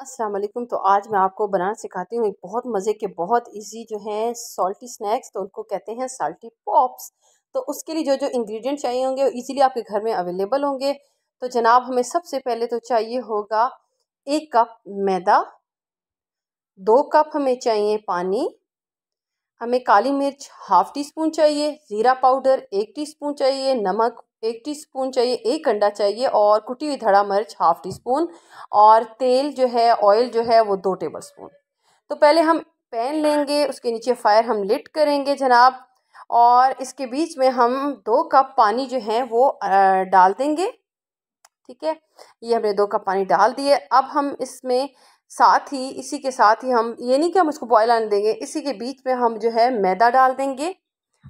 अस्सलाम तो आज मैं आपको बनाना सिखाती हूँ एक बहुत मज़े के बहुत इजी जो हैं सॉल्टी स्नैक्स तो उनको कहते हैं साल्टी पॉप्स तो उसके लिए जो जो इंग्रेडिएंट चाहिए होंगे वो ईज़िली आपके घर में अवेलेबल होंगे तो जनाब हमें सबसे पहले तो चाहिए होगा एक कप मैदा दो कप हमें चाहिए पानी हमें काली मिर्च हाफ टी स्पून चाहिए ज़ीरा पाउडर एक टी चाहिए नमक एक टी स्पून चाहिए एक अंडा चाहिए और कुटी हुई धड़ा मिर्च हाफ टी स्पून और तेल जो है ऑयल जो है वो दो टेबल स्पून तो पहले हम पैन लेंगे उसके नीचे फायर हम लिट करेंगे जनाब और इसके बीच में हम दो कप पानी जो है वो डाल देंगे ठीक है ये हमने दो कप पानी डाल दिए अब हम इसमें साथ ही इसी के साथ ही हम ये नहीं कि हम इसको बॉयल आने देंगे इसी के बीच में हम जो है मैदा डाल देंगे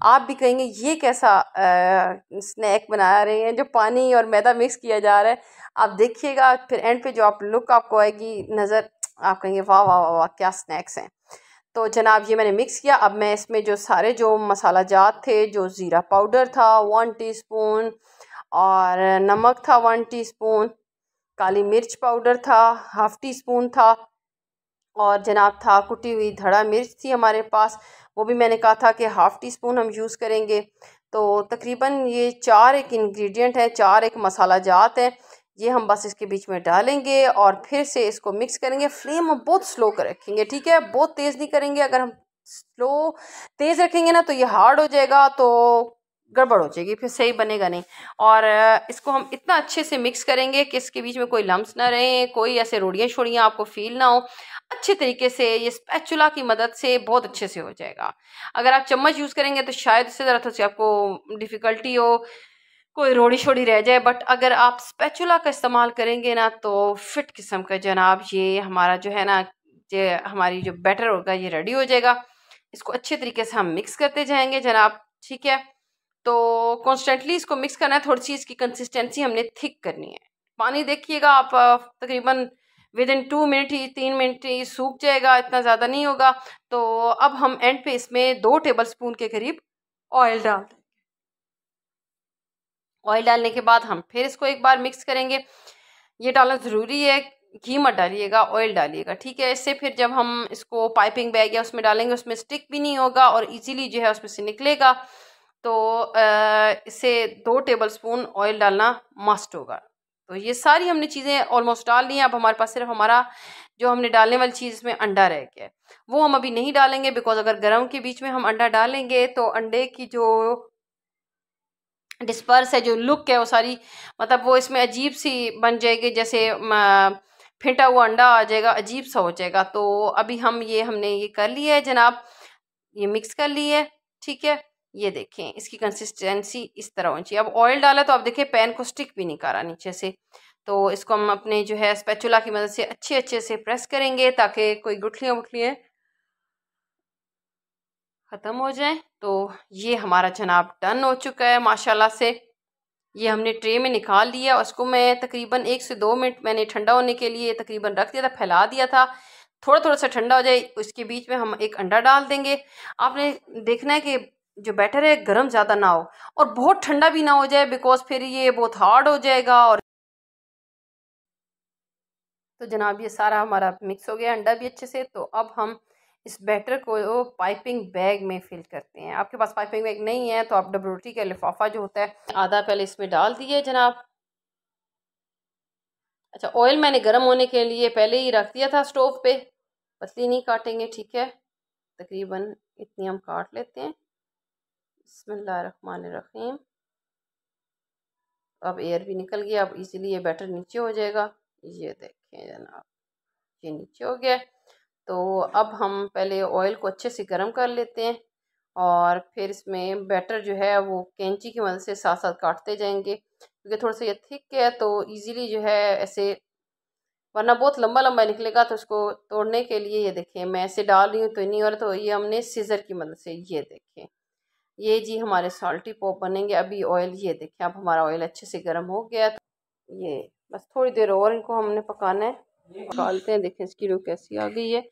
आप भी कहेंगे ये कैसा आ, स्नैक बना रहे हैं जो पानी और मैदा मिक्स किया जा रहा है आप देखिएगा फिर एंड पे जो आप लुक आपको आएगी नज़र आप कहेंगे वाह वाह वाह वाह क्या स्नैक्स हैं तो जनाब ये मैंने मिक्स किया अब मैं इसमें जो सारे जो मसाला जात थे जो ज़ीरा पाउडर था वन टी और नमक था वन टी काली मिर्च पाउडर था हाफ़ टी स्पून था और जनाब था कुटी हुई धड़ा मिर्च थी हमारे पास वो भी मैंने कहा था कि हाफ़ टी स्पून हम यूज़ करेंगे तो तकरीबन ये चार एक इंग्रेडिएंट है चार एक मसाला जात है ये हम बस इसके बीच में डालेंगे और फिर से इसको मिक्स करेंगे फ्लेम हम बहुत स्लो कर रखेंगे ठीक है बहुत तेज़ नहीं करेंगे अगर हम स्लो तेज़ रखेंगे ना तो ये हार्ड हो जाएगा तो गड़बड़ हो जाएगी फिर सही बनेगा नहीं और इसको हम इतना अच्छे से मिक्स करेंगे कि इसके बीच में कोई लम्स ना रहे कोई ऐसे रोड़ियाँ छोड़ियाँ आपको फील ना हो अच्छे तरीके से ये स्पैचुला की मदद से बहुत अच्छे से हो जाएगा अगर आप चम्मच यूज़ करेंगे तो शायद उससे ज़रा थोड़ी तो आपको डिफ़िकल्टी हो कोई रोड़ी शोड़ी रह जाए बट अगर आप स्पैचुला का इस्तेमाल करेंगे ना तो फिट किस्म का जनाब ये हमारा जो है ना ये हमारी जो बैटर होगा ये रेडी हो जाएगा इसको अच्छे तरीके से हम मिक्स करते जाएंगे जनाब ठीक है तो कॉन्स्टेंटली इसको मिक्स करना है थोड़ी सी इसकी कंसिस्टेंसी हमने थिक करनी है पानी देखिएगा आप तकरीबन विद इन टू मिनट ही तीन मिनट ही सूख जाएगा इतना ज़्यादा नहीं होगा तो अब हम एंड पे इसमें दो टेबल स्पून के करीब ऑयल डाल देंगे ऑयल डालने के बाद हम फिर इसको एक बार मिक्स करेंगे ये डालना ज़रूरी है घी मत डालिएगा ऑयल डालिएगा ठीक है इससे फिर जब हम इसको पाइपिंग बैग या उसमें डालेंगे उसमें स्टिक भी नहीं होगा और इजीली जो है उसमें से निकलेगा तो इससे दो टेबल स्पून ऑयल डालना मस्ट होगा तो ये सारी हमने चीज़ें ऑलमोस्ट डाल ली हैं अब हमारे पास सिर्फ हमारा जो हमने डालने वाली चीज़ इसमें अंडा रह गया है वो हम अभी नहीं डालेंगे बिकॉज अगर गर्म के बीच में हम अंडा डालेंगे तो अंडे की जो डिस्पर्स है जो लुक है वो सारी मतलब वो इसमें अजीब सी बन जाएगी जैसे फेंटा हुआ अंडा आ जाएगा अजीब सा हो जाएगा तो अभी हम ये हमने ये कर लिया है जनाब ये मिक्स कर लिया है ठीक है ये देखें इसकी कंसिस्टेंसी इस तरह होनी चाहिए अब ऑयल डाला तो आप देखें पैन को स्टिक भी नहीं करा नीचे से तो इसको हम अपने जो है स्पैचुला की मदद से अच्छे अच्छे से प्रेस करेंगे ताकि कोई गुठलियाँ उठलियाँ ख़त्म हो जाए तो ये हमारा जनाब डन हो चुका है माशाल्लाह से ये हमने ट्रे में निकाल लिया उसको मैं तकरीबन एक से दो मिनट मैंने ठंडा होने के लिए तकरीबन रख दिया था फैला दिया था थोड़ा थोड़ा सा ठंडा हो जाए उसके बीच में हम एक अंडा डाल देंगे आपने देखना है कि जो बैटर है गर्म ज़्यादा ना हो और बहुत ठंडा भी ना हो जाए बिकॉज फिर ये बहुत हार्ड हो जाएगा और तो जनाब ये सारा हमारा मिक्स हो गया अंडा भी अच्छे से तो अब हम इस बैटर को पाइपिंग बैग में फिल करते हैं आपके पास पाइपिंग बैग नहीं है तो आप रोटी का लिफाफा जो होता है आधा पहले इसमें डाल दिए जनाब अच्छा ऑयल मैंने गर्म होने के लिए पहले ही रख दिया था स्टोव पे पतली नहीं काटेंगे ठीक है तकरीबन इतनी हम काट लेते हैं बसमीम अब एयर भी निकल गया अब इजीली ये बैटर नीचे हो जाएगा ये देखें जनाब ये नीचे हो गया तो अब हम पहले ऑयल को अच्छे से गर्म कर लेते हैं और फिर इसमें बैटर जो है वो कैंची की मदद से साथ साथ काटते जाएंगे क्योंकि थोड़ा सा ये थिक है तो इजीली जो है ऐसे वरना बहुत लंबा लंबा निकलेगा तो उसको तोड़ने के लिए ये देखें मैं ऐसे डाल रही हूँ तो नहीं और तो ये हमने सीज़र की मदद से ये देखें ये जी हमारे सॉल्टी पॉप बनेंगे अभी ऑयल ये देखें अब हमारा ऑयल अच्छे से गर्म हो गया तो ये बस थोड़ी देर और इनको हमने पकाना है निकालते हैं देखें इसकी रू कैसी आ गई है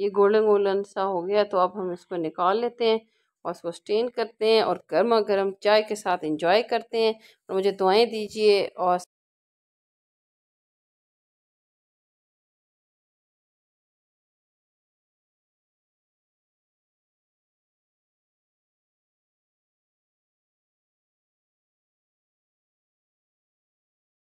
ये गोल्डन गोल्डन सा हो गया तो अब हम इसको निकाल लेते हैं और उसको स्टेन करते हैं और गर्मा गर्म चाय के साथ इंजॉय करते हैं और मुझे दुआएं दीजिए और